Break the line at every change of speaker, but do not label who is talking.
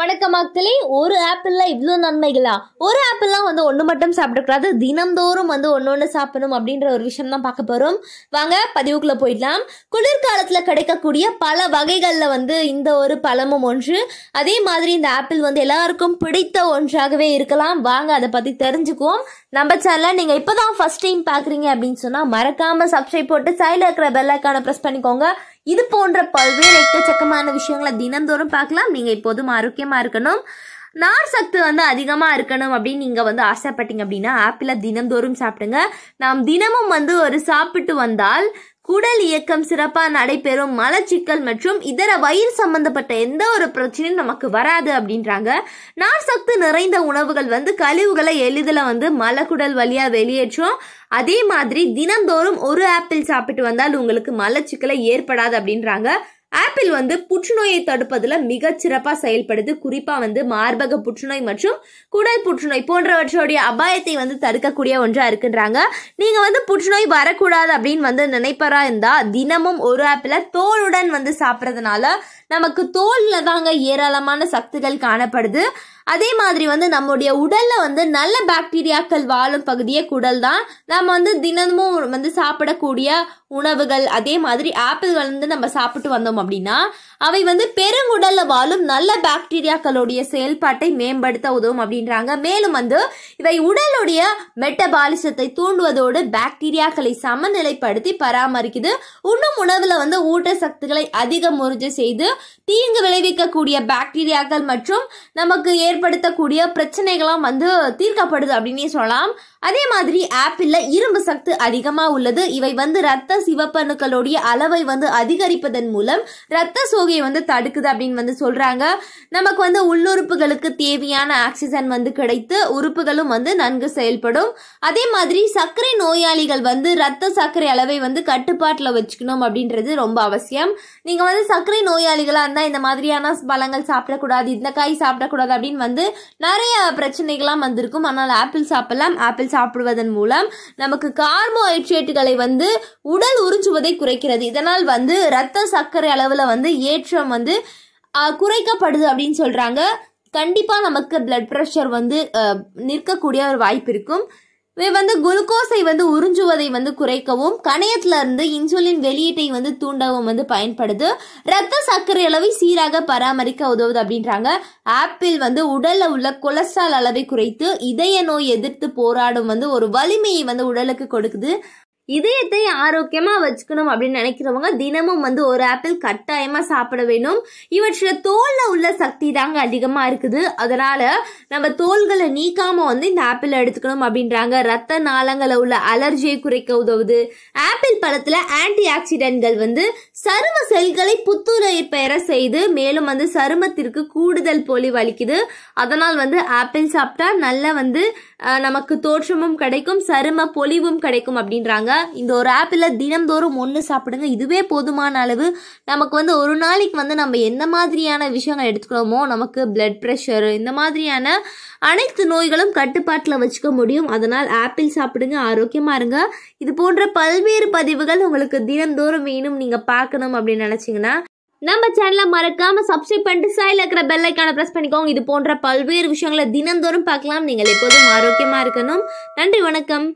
வணக்கம் மக்களே ஒரு ஆப்பிளில் இவ்வளோ நன்மைகளா ஒரு ஆப்பிள்லாம் வந்து ஒன்று மட்டும் சாப்பிடக்கூடாது தினந்தோறும் வந்து ஒன்று ஒன்று சாப்பிடணும் அப்படின்ற ஒரு விஷயம் தான் பார்க்க போகிறோம் வாங்க பதிவுக்குள்ளே போயிடலாம் குளிர்காலத்தில் கிடைக்கக்கூடிய பல வகைகளில் வந்து இந்த ஒரு பழமும் ஒன்று அதே மாதிரி இந்த ஆப்பிள் வந்து எல்லாருக்கும் பிடித்த ஒன்றாகவே இருக்கலாம் வாங்க அதை பற்றி தெரிஞ்சுக்குவோம் நம்ம சேனலில் நீங்கள் இப்போ தான் ஃபஸ்ட் டைம் பார்க்குறீங்க அப்படின்னு சொன்னால் மறக்காமல் சப்ஸ்கிரைப் போட்டு சைடில் இருக்கிற பெல்லைக்கான ப்ரெஸ் பண்ணிக்கோங்க இது போன்ற பல்வேறு எக்கச்சக்கமான விஷயங்களை தினந்தோறும் பார்க்கலாம் நீங்கள் இப்போதும் ஆரோக்கியமாக இருக்கணும் நார் சத்து வந்து அதிகமாக இருக்கணும் அப்படின்னு நீங்கள் வந்து ஆசைப்பட்டீங்க அப்படின்னா ஆப்பிளை தினந்தோறும் சாப்பிடுங்க நாம் தினமும் வந்து ஒரு சாப்பிட்டு வந்தால் குடல் இயக்கம் சிறப்பாக நடைபெறும் மலச்சிக்கல் மற்றும் இதர வயிறு சம்பந்தப்பட்ட எந்த ஒரு பிரச்சனையும் நமக்கு வராது அப்படின்றாங்க சத்து நிறைந்த உணவுகள் வந்து கழிவுகளை எளிதில் வந்து மலக்குடல் வழியாக வெளியேற்றும் அதே மாதிரி தினந்தோறும் ஒரு ஆப்பிள் சாப்பிட்டு வந்தால் உங்களுக்கு மலச்சிக்கலை ஏற்படாது அப்படின்றாங்க ஆப்பிள் வந்து புற்றுநோயை தடுப்பதில் மிக சிறப்பாக செயல்படுது குறிப்பாக வந்து மார்பக புற்றுநோய் மற்றும் குடல் புற்றுநோய் போன்றவற்றுடைய அபாயத்தை வந்து தடுக்கக்கூடிய ஒன்றாக இருக்குன்றாங்க நீங்கள் வந்து புற்றுநோய் வரக்கூடாது அப்படின்னு வந்து நினைப்பரா இருந்தால் தினமும் ஒரு ஆப்பிளை தோலுடன் வந்து சாப்பிட்றதுனால நமக்கு தோலில் தாங்க ஏராளமான சக்திகள் காணப்படுது அதே மாதிரி வந்து நம்மளுடைய உடலில் வந்து நல்ல பாக்டீரியாக்கள் வாழும் பகுதியே குடல் தான் நம்ம வந்து தினமும் வந்து சாப்பிடக்கூடிய உணவுகள் அதே மாதிரி ஆப்பிள் வந்து நம்ம சாப்பிட்டு வந்தோம் அப்படின்னா அவை வந்து பெருங்குடல்ல வாழும் நல்ல பாக்டீரியாக்களுடைய செயல்பாட்டை மேம்படுத்த உதவும் அப்படின்றாங்க மேலும் வந்து இவை உடலுடைய மெட்டபாலிசத்தை தூண்டுவதோடு பாக்டீரியாக்களை சமநிலைப்படுத்தி பராமரிக்குது உண்ணும் உணவுல வந்து ஊட்டச்சத்துக்களை அதிகம் முறிஞ்சு செய்து தீங்கு விளைவிக்கக்கூடிய பாக்டீரியாக்கள் மற்றும் நமக்கு ஏற்ப ஏற்படுத்தக்கூடிய பிரச்சனைகளாம் வந்து தீர்க்கப்படுது அப்படின்னே சொல்லலாம் அதே மாதிரி ஆப்பிளில் இரும்பு சக்தி அதிகமாக உள்ளது இவை வந்து ரத்த சிவப்பணுக்களுடைய அளவை வந்து அதிகரிப்பதன் மூலம் ரத்த சோகையை வந்து தடுக்குது அப்படின்னு வந்து சொல்கிறாங்க நமக்கு வந்து உள்ளுறுப்புகளுக்கு தேவையான ஆக்சிஜன் வந்து கிடைத்து உறுப்புகளும் வந்து நன்கு செயல்படும் அதே மாதிரி சர்க்கரை நோயாளிகள் வந்து ரத்த சர்க்கரை அளவை வந்து கட்டுப்பாட்டில் வச்சுக்கணும் அப்படின்றது ரொம்ப அவசியம் நீங்கள் வந்து சர்க்கரை நோயாளிகளாக இருந்தால் இந்த மாதிரியான பழங்கள் சாப்பிடக்கூடாது இந்த காய் சாப்பிடக்கூடாது அப்படின்னு வந்து நிறைய பிரச்சனைகள்லாம் வந்திருக்கும் ஆனால் ஆப்பிள் சாப்பிடலாம் ஆப்பிள் சாப்பிடுவதன் மூலம் நமக்கு கார்போஹைட்ரேட்டுகளை வந்து உடல் உறிஞ்சுவதை குறைக்கிறது இதனால் வந்து ரத்த சர்க்கரை அளவில் வந்து ஏற்றம் வந்து குறைக்கப்படுது அப்படின்னு சொல்கிறாங்க கண்டிப்பாக நமக்கு பிளட் ப்ரெஷர் வந்து நிற்கக்கூடிய ஒரு வாய்ப்பு இருக்கும் வந்து குளுக்கோஸை வந்து உறிஞ்சுவதை வந்து குறைக்கவும் கணையத்துல இருந்து இன்சுலின் வெளியீட்டை வந்து தூண்டவும் வந்து பயன்படுது ரத்த சர்க்கரை அளவை சீராக பராமரிக்க உதவுது அப்படின்றாங்க ஆப்பிள் வந்து உடல்ல உள்ள கொலஸ்ட்ரால் அளவை குறைத்து இதய நோய் எதிர்த்து போராடும் வந்து ஒரு வலிமையை வந்து உடலுக்கு கொடுக்குது இதயத்தை ஆரோக்கியமாக வச்சுக்கணும் அப்படின்னு நினைக்கிறவங்க தினமும் வந்து ஒரு ஆப்பிள் கட்டாயமாக சாப்பிட வேணும் இவற்றில் தோலில் உள்ள சக்தி தாங்க அதிகமாக இருக்குது அதனால் நம்ம தோள்களை நீக்காமல் வந்து இந்த ஆப்பிள் எடுத்துக்கணும் அப்படின்றாங்க ரத்த நாளங்களில் உள்ள அலர்ஜியை குறைக்க உதவுது ஆப்பிள் பழத்தில் ஆன்டி ஆக்சிடென்ட்கள் வந்து சரும செல்களை புத்துரை பெற செய்து மேலும் வந்து சருமத்திற்கு கூடுதல் போலி வலிக்குது அதனால் வந்து ஆப்பிள் சாப்பிட்டா நல்லா வந்து நமக்கு தோற்றமும் கிடைக்கும் சரும பொலிவும் கிடைக்கும் அப்படின்றாங்க இந்த ஒரு ஆப்பிளில் தினந்தோறும் ஒன்று சாப்பிடுங்க இதுவே போதுமான அளவு நமக்கு வந்து ஒரு நாளைக்கு வந்து நம்ம எந்த மாதிரியான விஷயங்கள் எடுத்துக்கிறோமோ நமக்கு பிளட் ப்ரெஷர் இந்த மாதிரியான அனைத்து நோய்களும் கட்டுப்பாட்டில் வச்சுக்க முடியும் அதனால் ஆப்பிள் சாப்பிடுங்க ஆரோக்கியமாக இருங்க இது போன்ற பல்வேறு பதிவுகள் உங்களுக்கு தினந்தோறும் வேணும் நீங்கள் பார்க்கணும் அப்படின்னு நினச்சிங்கன்னா நம்ம சேனலை மறக்காம சப்ஸ்கிரைப் பண்ணிட்டு சைடில் இருக்கிற பெல்லைக்கான ப்ரெஸ் பண்ணிக்கோங்க இது போன்ற பல்வேறு விஷயங்களை தினந்தோறும் பார்க்கலாம் நீங்கள் எப்போதும் ஆரோக்கியமாக இருக்கணும் நன்றி வணக்கம்